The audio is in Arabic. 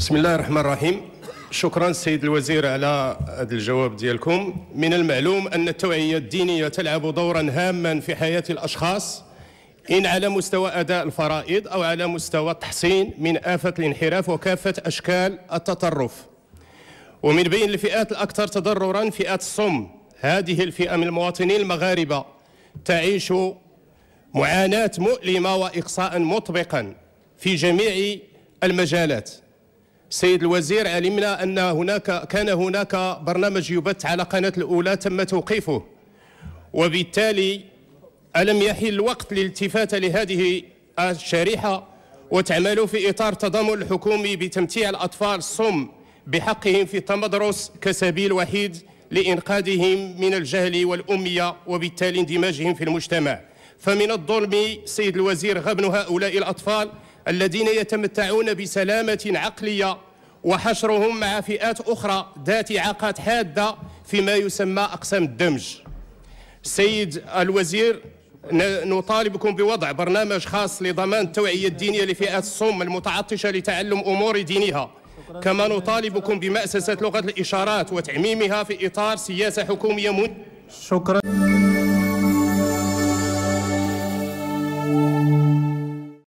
بسم الله الرحمن الرحيم شكرا السيد الوزير على هذا الجواب ديالكم من المعلوم أن التوعية الدينية تلعب دورا هاما في حياة الأشخاص إن على مستوى أداء الفرائض أو على مستوى التحصين من آفة الانحراف وكافة أشكال التطرف ومن بين الفئات الأكثر تضررا فئة الصم هذه الفئة من المواطنين المغاربة تعيش معاناة مؤلمة وإقصاء مطبقا في جميع المجالات سيد الوزير علمنا أن هناك كان هناك برنامج يبث على قناة الأولى تم توقيفه وبالتالي ألم يحل الوقت للالتفات لهذه الشريحة وتعمل في إطار تضامن الحكومي بتمتيع الأطفال الصم بحقهم في التمدرس كسبيل وحيد لإنقاذهم من الجهل والأمية وبالتالي اندماجهم في المجتمع فمن الظلم سيد الوزير غبن هؤلاء الأطفال الذين يتمتعون بسلامة عقلية وحشرهم مع فئات أخرى ذات إعاقات حادة فيما يسمى أقسام الدمج سيد الوزير نطالبكم بوضع برنامج خاص لضمان التوعية الدينية لفئات الصم المتعطشة لتعلم أمور دينها كما نطالبكم بمأسسة لغة الإشارات وتعميمها في إطار سياسة حكومية من... شكرا